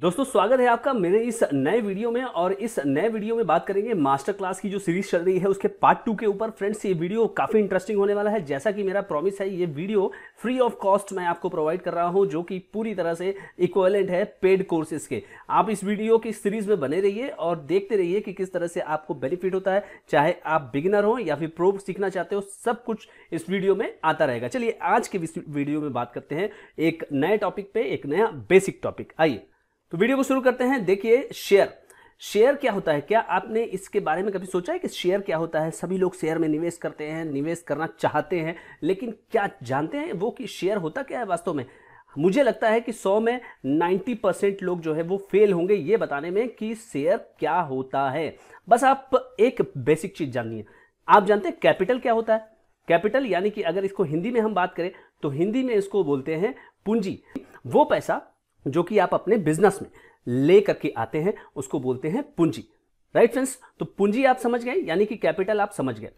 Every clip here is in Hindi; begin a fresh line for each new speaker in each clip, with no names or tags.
दोस्तों स्वागत है आपका मेरे इस नए वीडियो में और इस नए वीडियो में बात करेंगे मास्टर क्लास की जो सीरीज चल रही है उसके पार्ट टू के ऊपर फ्रेंड्स ये वीडियो काफ़ी इंटरेस्टिंग होने वाला है जैसा कि मेरा प्रॉमिस है ये वीडियो फ्री ऑफ कॉस्ट मैं आपको प्रोवाइड कर रहा हूं जो कि पूरी तरह से इक्वलेंट है पेड कोर्सेज के आप इस वीडियो की सीरीज में बने रहिए और देखते रहिए कि किस तरह से आपको बेनिफिट होता है चाहे आप बिगिनर हो या फिर प्रो सीखना चाहते हो सब कुछ इस वीडियो में आता रहेगा चलिए आज के वीडियो में बात करते हैं एक नए टॉपिक पे एक नया बेसिक टॉपिक आइए तो वीडियो को शुरू करते हैं देखिए शेयर शेयर क्या होता है क्या आपने इसके बारे में कभी सोचा है कि शेयर क्या होता है सभी लोग शेयर में निवेश करते हैं निवेश करना चाहते हैं लेकिन क्या जानते हैं वो कि शेयर होता क्या है वास्तव में मुझे लगता है कि 100 में 90 परसेंट लोग जो है वो फेल होंगे ये बताने में कि शेयर क्या होता है बस आप एक बेसिक चीज जाननी है आप जानते हैं कैपिटल क्या होता है कैपिटल यानी कि अगर इसको हिंदी में हम बात करें तो हिंदी में इसको बोलते हैं पूंजी वो पैसा जो कि आप अपने बिजनेस में ले करके आते हैं उसको बोलते हैं पूंजी राइट फ्रेंड्स तो पूंजी आप समझ गए यानी कि कैपिटल आप समझ गए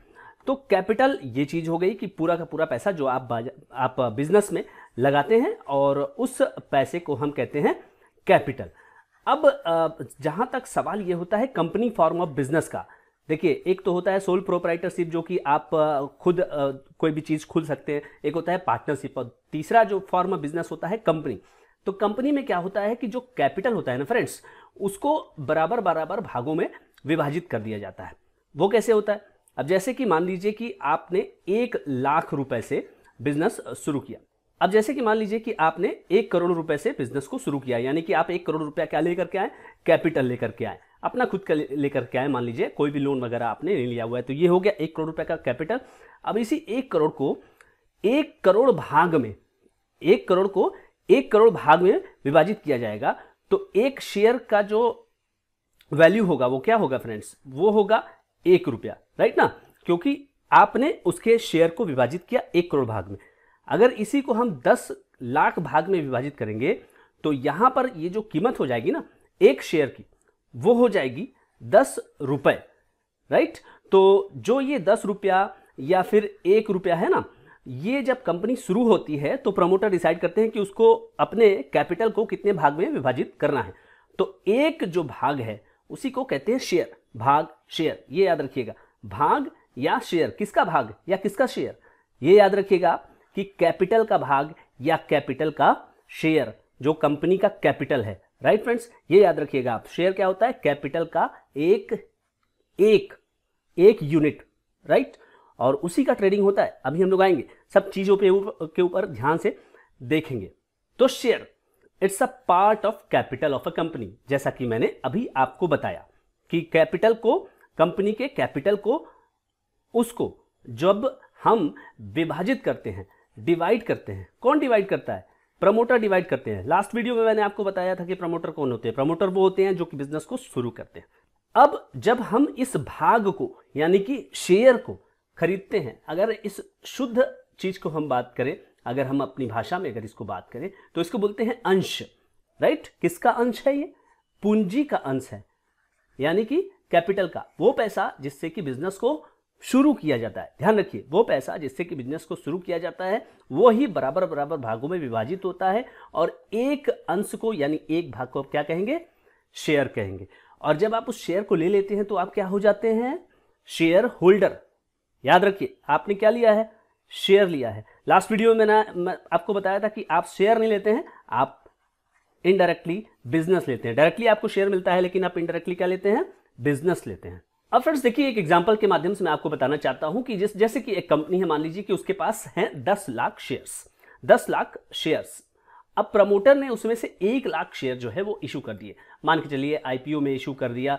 तो कैपिटल ये चीज़ हो गई कि पूरा का पूरा पैसा जो आप आप बिजनेस में लगाते हैं और उस पैसे को हम कहते हैं कैपिटल अब जहां तक सवाल ये होता है कंपनी फॉर्म ऑफ बिजनेस का देखिए एक तो होता है सोल प्रोपराइटरशिप जो कि आप खुद कोई भी चीज़ खुल सकते हैं एक होता है पार्टनरशिप और तीसरा जो फॉर्म ऑफ बिजनेस होता है कंपनी तो कंपनी में क्या होता है कि जो कैपिटल होता है ना फ्रेंड्स उसको बराबर बराबर भागों में विभाजित कर दिया जाता है वो कैसे होता है अब जैसे कि मान लीजिए कि आपने एक लाख रुपए से बिजनेस शुरू किया अब जैसे कि मान लीजिए कि आपने एक करोड़ रुपए से बिजनेस को शुरू किया यानी कि आप एक करोड़ रुपया क्या लेकर के आए कैपिटल लेकर के आए अपना खुद का लेकर के आए मान लीजिए कोई भी लोन वगैरह आपने नहीं लिया हुआ है तो ये हो गया एक करोड़ रुपये का कैपिटल अब इसी एक करोड़ को एक करोड़ भाग में एक करोड़ को एक करोड़ भाग में विभाजित किया जाएगा तो एक शेयर का जो वैल्यू होगा वो क्या होगा फ्रेंड्स वो होगा एक रुपया राइट ना क्योंकि आपने उसके शेयर को विभाजित किया एक करोड़ भाग में अगर इसी को हम दस लाख भाग में विभाजित करेंगे तो यहां पर ये जो कीमत हो जाएगी ना एक शेयर की वो हो जाएगी दस रुपये राइट तो जो ये दस रुपया या फिर एक रुपया है ना ये जब कंपनी शुरू होती है तो प्रमोटर डिसाइड करते हैं कि उसको अपने कैपिटल को कितने भाग में विभाजित करना है तो एक जो भाग है उसी को कहते हैं शेयर भाग शेयर ये याद रखिएगा भाग या शेयर किसका भाग या किसका शेयर ये याद रखिएगा कि कैपिटल का भाग या कैपिटल का शेयर जो कंपनी का कैपिटल है राइट फ्रेंड्स ये याद रखिएगा आप शेयर क्या होता है कैपिटल का एक एक एक यूनिट राइट और उसी का ट्रेडिंग होता है अभी हम लोग आएंगे सब चीज़ों पे उप, के ऊपर ध्यान से देखेंगे तो share it's a part of capital of a company जैसा कि मैंने अभी आपको बताया कि कैपिटल को कंपनी के कैपिटल को उसको जब हम विभाजित करते हैं डिवाइड करते हैं कौन डिवाइड करता है प्रमोटर डिवाइड करते हैं लास्ट वीडियो में मैंने आपको बताया था कि प्रमोटर कौन होते हैं प्रमोटर वो होते हैं जो कि बिजनेस को शुरू करते हैं अब जब हम इस भाग को यानी कि शेयर को खरीदते हैं अगर इस शुद्ध चीज को हम बात करें अगर हम अपनी भाषा में अगर इसको बात करें तो इसको बोलते हैं अंश राइट किसका अंश है ये पूंजी का अंश है यानी कि कैपिटल का वो पैसा जिससे कि बिजनेस को शुरू किया जाता है ध्यान रखिए वो पैसा जिससे कि बिजनेस को शुरू किया जाता है वो ही बराबर बराबर भागों में विभाजित होता है और एक अंश को यानी एक भाग को आप क्या कहेंगे शेयर कहेंगे और जब आप उस शेयर को ले लेते हैं तो आप क्या हो जाते हैं शेयर होल्डर याद रखिए आपने क्या लिया है शेयर लिया है लास्ट वीडियो में ना मैं आपको बताया था कि आप शेयर नहीं लेते हैं आप इनडायरेक्टली बिजनेस लेते हैं डायरेक्टली आपको शेयर मिलता है लेकिन आप इनडायरेक्टली क्या लेते हैं बिजनेस लेते हैं अब फ्रेंड्स देखिए एक एग्जांपल के माध्यम से मैं आपको बताना चाहता हूं कि जिस जैसे कि एक कंपनी है मान लीजिए कि उसके पास है दस लाख शेयर्स दस लाख शेयर्स अब प्रमोटर ने उसमें से एक लाख शेयर जो है वो इशू कर दिए मान के चलिए आईपीओ में इशू कर दिया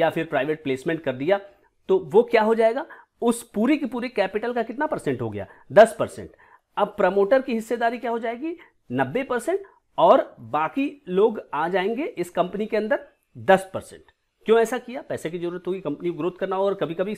या फिर प्राइवेट प्लेसमेंट कर दिया तो वो क्या हो जाएगा उस पूरी की पूरी कैपिटल का कितना परसेंट हो गया दस परसेंट अब प्रमोटर की हिस्सेदारी क्या हो जाएगी नब्बे परसेंट और बाकी लोग आ जाएंगे इस कंपनी के अंदर दस परसेंट क्यों ऐसा किया पैसे की जरूरत होगी कंपनी ग्रोथ करना हो और कभी कभी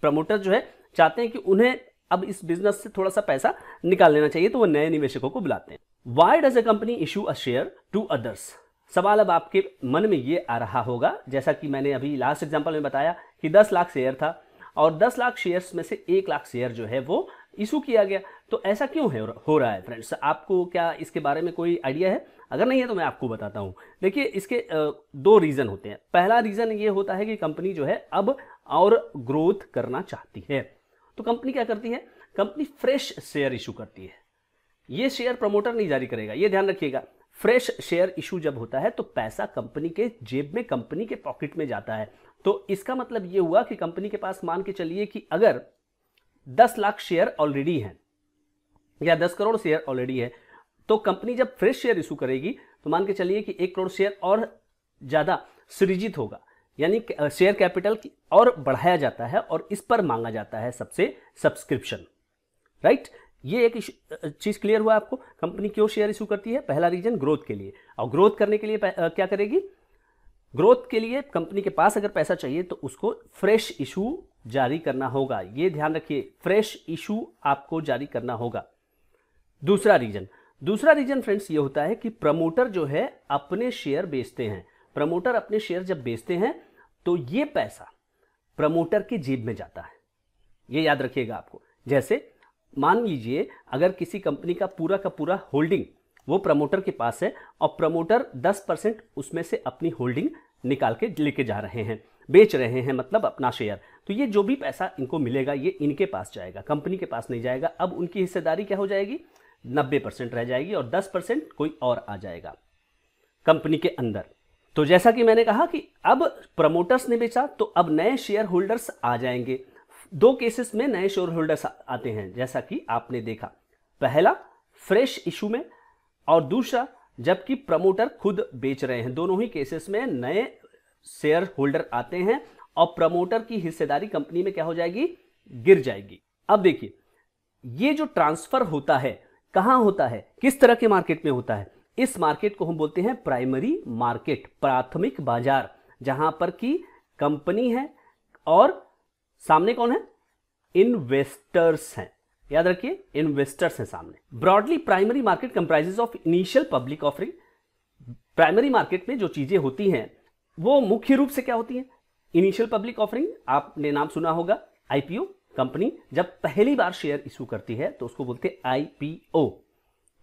प्रमोटर जो है चाहते हैं कि उन्हें अब इस बिजनेस से थोड़ा सा पैसा निकाल लेना चाहिए तो वो नए निवेशकों को बुलाते हैं why does a company issue a share to others सवाल अब आपके मन में ये आ रहा होगा जैसा कि मैंने अभी लास्ट एग्जाम्पल में बताया कि 10 लाख शेयर था और 10 लाख शेयर्स में से एक लाख शेयर जो है वो इशू किया गया तो ऐसा क्यों है हो रहा है फ्रेंड्स आपको क्या इसके बारे में कोई आइडिया है अगर नहीं है तो मैं आपको बताता हूँ देखिए इसके दो रीज़न होते हैं पहला रीज़न ये होता है कि कंपनी जो है अब और ग्रोथ करना चाहती है तो कंपनी क्या करती है कंपनी फ्रेश शेयर इशू करती है ये शेयर प्रमोटर नहीं जारी करेगा ये ध्यान रखिएगा फ्रेश शेयर इशू जब होता है तो पैसा कंपनी के जेब में कंपनी के पॉकेट में जाता है तो इसका मतलब ये हुआ कि कंपनी के पास मान के चलिए कि अगर 10 लाख शेयर ऑलरेडी हैं या 10 करोड़ शेयर ऑलरेडी है तो कंपनी जब फ्रेश शेयर इशू करेगी तो मान के चलिए कि एक करोड़ शेयर और ज़्यादा सृजित होगा यानी शेयर कैपिटल की और बढ़ाया जाता है और इस पर मांगा जाता है सबसे सब्सक्रिप्शन राइट ये एक चीज़ क्लियर हुआ आपको कंपनी क्यों शेयर इशू करती है पहला रीजन ग्रोथ के लिए और ग्रोथ करने के लिए क्या करेगी ग्रोथ के लिए कंपनी के पास अगर पैसा चाहिए तो उसको फ्रेश इशू जारी करना होगा ये ध्यान रखिए फ्रेश इशू आपको जारी करना होगा दूसरा रीजन दूसरा रीजन फ्रेंड्स ये होता है कि प्रमोटर जो है अपने शेयर बेचते हैं प्रमोटर अपने शेयर जब बेचते हैं तो ये पैसा प्रमोटर की जेब में जाता है ये याद रखिएगा आपको जैसे मान लीजिए अगर किसी कंपनी का पूरा का पूरा होल्डिंग वो प्रमोटर के पास है और प्रमोटर 10 परसेंट उसमें से अपनी होल्डिंग निकाल के लेके जा रहे हैं बेच रहे हैं मतलब अपना शेयर तो ये जो भी पैसा इनको मिलेगा ये इनके पास जाएगा कंपनी के पास नहीं जाएगा अब उनकी हिस्सेदारी क्या हो जाएगी नब्बे परसेंट रह जाएगी और दस परसेंट कोई और आ जाएगा कंपनी के अंदर तो जैसा कि मैंने कहा कि अब प्रमोटर्स ने बेचा तो अब नए शेयर होल्डर्स आ जाएंगे दो केसेस में नए शेयर होल्डर्स आते हैं जैसा कि आपने देखा पहला फ्रेश इशू में और दूसरा जबकि प्रमोटर खुद बेच रहे हैं दोनों ही केसेस में नए शेयर होल्डर आते हैं और प्रमोटर की हिस्सेदारी कंपनी में क्या हो जाएगी गिर जाएगी अब देखिए ये जो ट्रांसफर होता है कहां होता है किस तरह के मार्केट में होता है इस मार्केट को हम बोलते हैं प्राइमरी मार्केट प्राथमिक बाजार जहां पर की कंपनी है और सामने कौन है इन्वेस्टर्स हैं याद रखिए इन्वेस्टर्स हैं सामने broadly primary market comprises of initial public offering primary market में जो चीजें होती हैं वो मुख्य रूप से क्या होती हैं इनिशियल पब्लिक ऑफरिंग आपने नाम सुना होगा आईपीओ कंपनी जब पहली बार शेयर इशू करती है तो उसको बोलते हैं आईपीओ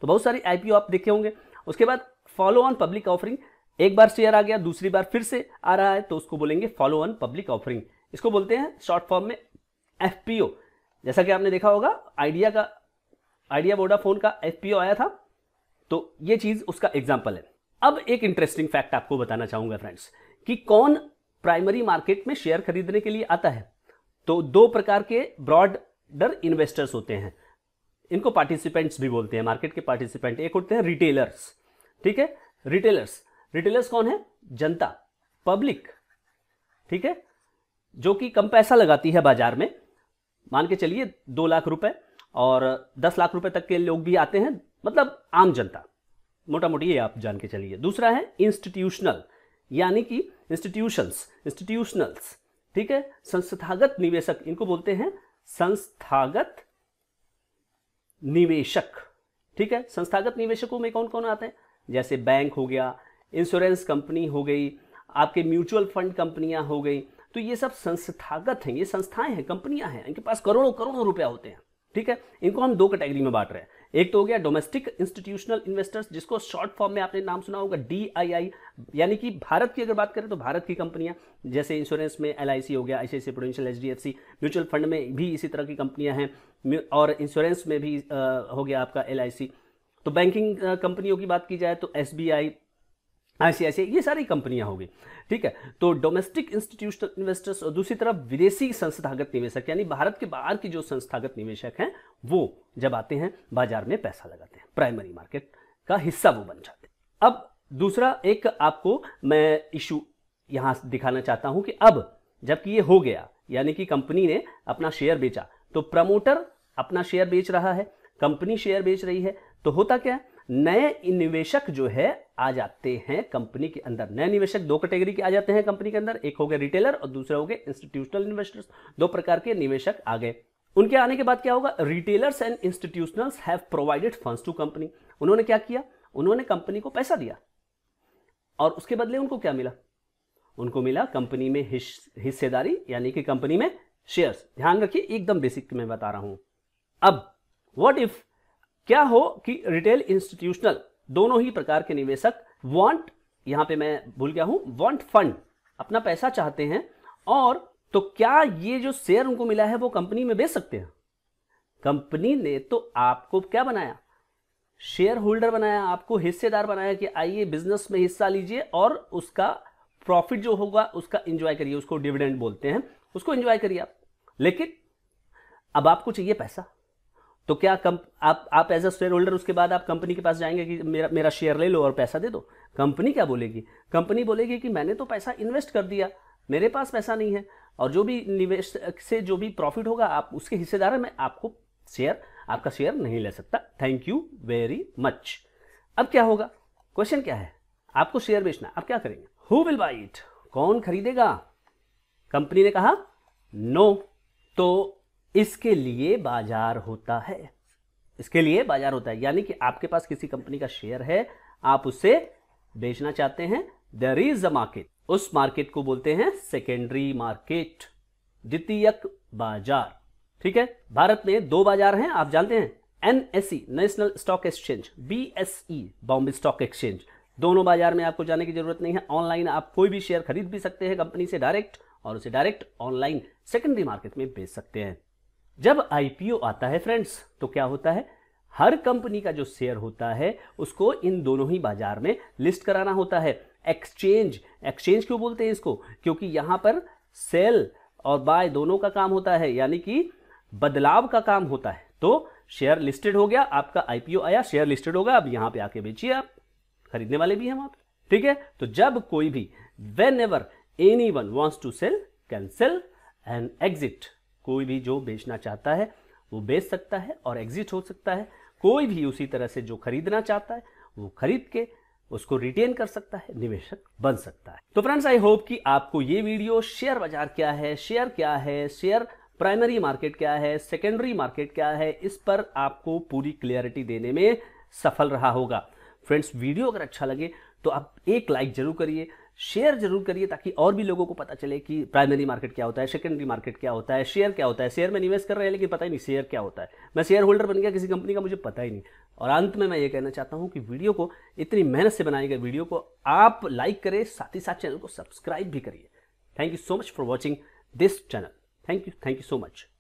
तो बहुत सारी आईपीओ आप देखे होंगे उसके बाद फॉलो ऑन पब्लिक ऑफरिंग एक बार शेयर आ गया दूसरी बार फिर से आ रहा है तो उसको बोलेंगे फॉलो ऑन पब्लिक ऑफरिंग इसको बोलते हैं शॉर्ट फॉर्म में एफपीओ जैसा कि आपने देखा होगा आइडिया का आइडिया वोडाफोन का एफ आया था तो ये चीज उसका एग्जाम्पल है अब एक इंटरेस्टिंग फैक्ट आपको बताना चाहूंगा फ्रेंड्स कि कौन प्राइमरी मार्केट में शेयर खरीदने के लिए आता है तो दो प्रकार के ब्रॉडर इन्वेस्टर्स होते हैं इनको पार्टिसिपेंट्स भी बोलते हैं मार्केट के पार्टिसिपेंट एक होते हैं रिटेलर्स ठीक है रिटेलर्स रिटेलर्स कौन है जनता पब्लिक ठीक है जो कि कम पैसा लगाती है बाजार में मान के चलिए दो लाख रुपए और दस लाख रुपए तक के लोग भी आते हैं मतलब आम जनता मोटा मोटी ये आप जान के चलिए दूसरा है इंस्टीट्यूशनल यानी कि इंस्टीट्यूशंस इंस्टीट्यूशनल्स ठीक है संस्थागत निवेशक इनको बोलते हैं संस्थागत निवेशक ठीक है संस्थागत निवेशकों में कौन कौन आते हैं जैसे बैंक हो गया इंश्योरेंस कंपनी हो गई आपके म्यूचुअल फंड कंपनियां हो गई तो ये सब संस्थागत हैं ये संस्थाएं हैं कंपनियां हैं इनके पास करोड़ों करोड़ों रुपया होते हैं ठीक है इनको हम दो कैटेगरी में बांट रहे हैं एक तो हो गया डोमेस्टिक इंस्टीट्यूशनल इन्वेस्टर्स जिसको शॉर्ट फॉर्म में आपने नाम सुना होगा डी यानी कि भारत की अगर बात करें तो भारत की कंपनियां जैसे इंश्योरेंस में एल हो गया I C Prudential H mutual fund में भी इसी तरह की कंपनियां हैं और इंश्योरेंस में भी हो गया आपका एल तो बैंकिंग कंपनियों की बात की जाए तो एस आई हाँ, ये सारी कंपनियां होगी ठीक है तो डोमेस्टिक इंस्टीट्यूशनल इन्वेस्टर्स और दूसरी तरफ विदेशी संस्थागत निवेशक यानी भारत के बाहर की जो संस्थागत निवेशक हैं वो जब आते हैं बाजार में पैसा लगाते हैं प्राइमरी मार्केट का हिस्सा वो बन जाते हैं अब दूसरा एक आपको मैं इशू यहां दिखाना चाहता हूं कि अब जबकि ये हो गया यानी कि कंपनी ने अपना शेयर बेचा तो प्रमोटर अपना शेयर बेच रहा है कंपनी शेयर बेच रही है तो होता क्या है नए निवेशक जो है आ जाते हैं कंपनी के अंदर नए निवेशक दो कैटेगरी के आ जाते हैं कंपनी के अंदर एक हो गए रिटेलर और दूसरे हो गए इंस्टीट्यूशनल इन्वेस्टर्स दो प्रकार के निवेशक आ गए उनके आने के बाद क्या होगा retailers and institutional have provided funds to company उन्होंने क्या किया उन्होंने कंपनी को पैसा दिया और उसके बदले उनको क्या मिला उनको मिला कंपनी में हिस्सेदारी यानी कि कंपनी में शेयर्स ध्यान रखिए एकदम बेसिक मैं बता रहा हूं अब व्हाट इफ क्या हो कि रिटेल इंस्टीट्यूशनल दोनों ही प्रकार के निवेशक वांट यहां पे मैं भूल गया हूं वांट फंड अपना पैसा चाहते हैं और तो क्या ये जो शेयर उनको मिला है वो कंपनी में बेच सकते हैं कंपनी ने तो आपको क्या बनाया शेयर होल्डर बनाया आपको हिस्सेदार बनाया कि आइए बिजनेस में हिस्सा लीजिए और उसका प्रॉफिट जो होगा उसका एंजॉय करिए उसको डिविडेंड बोलते हैं उसको एंजॉय करिए आप लेकिन अब आपको चाहिए पैसा तो क्या कम आप आप एज अ शेयर होल्डर उसके बाद आप कंपनी के पास जाएंगे कि मेरा मेरा शेयर ले लो और पैसा दे दो कंपनी क्या बोलेगी कंपनी बोलेगी कि मैंने तो पैसा इन्वेस्ट कर दिया मेरे पास पैसा नहीं है और जो भी निवेश से जो भी प्रॉफिट होगा आप उसके हिस्सेदार हैं मैं आपको शेयर आपका शेयर नहीं ले सकता थैंक यू वेरी मच अब क्या होगा क्वेश्चन क्या है आपको शेयर बेचना आप क्या करेंगे हु विल बाई इट कौन खरीदेगा कंपनी ने कहा नो no. तो इसके लिए बाजार होता है इसके लिए बाजार होता है यानी कि आपके पास किसी कंपनी का शेयर है आप उसे बेचना चाहते हैं देर इज अ मार्केट उस मार्केट को बोलते हैं सेकेंडरी मार्केट द्वितीयक बाजार ठीक है भारत में दो बाजार हैं आप जानते हैं NSE National Stock Exchange BSE Bombay Stock Exchange दोनों बाजार में आपको जाने की जरूरत नहीं है ऑनलाइन आप कोई भी शेयर खरीद भी सकते हैं कंपनी से डायरेक्ट और उसे डायरेक्ट ऑनलाइन सेकेंडरी मार्केट में बेच सकते हैं जब आईपीओ आता है फ्रेंड्स तो क्या होता है हर कंपनी का जो शेयर होता है उसको इन दोनों ही बाजार में लिस्ट कराना होता है एक्सचेंज एक्सचेंज क्यों बोलते हैं इसको क्योंकि यहां पर सेल और बाय दोनों का काम होता है यानी कि बदलाव का काम होता है तो शेयर लिस्टेड हो गया आपका आईपीओ आया शेयर लिस्टेड होगा अब यहां पे आके बेचिए आप खरीदने वाले भी हैं वहां पर ठीक है तो जब कोई भी whenever anyone wants to sell can sell and exit कोई भी जो बेचना चाहता है वो बेच सकता है और एग्जिट हो सकता है कोई भी उसी तरह से जो खरीदना चाहता है वो खरीद के उसको रिटेन कर सकता है निवेशक बन सकता है तो फ्रेंड्स आई होप कि आपको ये वीडियो शेयर बाजार क्या है शेयर क्या है शेयर प्राइमरी मार्केट क्या है सेकेंडरी मार्केट क्या है इस पर आपको पूरी क्लियरिटी देने में सफल रहा होगा फ्रेंड्स वीडियो अगर अच्छा लगे तो आप एक लाइक जरूर करिए शेयर जरूर करिए ताकि और भी लोगों को पता चले कि प्राइमरी मार्केट क्या होता है सेकेंडरी मार्केट क्या होता है शेयर क्या होता है शेयर में निवेश कर रहे हैं लेकिन पता ही नहीं शेयर क्या होता है मैं शेयर होल्डर बन गया किसी कंपनी का मुझे पता ही नहीं और अंत में मैं ये कहना चाहता हूँ कि वीडियो को इतनी मेहनत से बनाए गए वीडियो को आप लाइक करें साथ ही साथ चैनल को सब्सक्राइब भी करिए thank you so much for watching this channel thank you thank you so much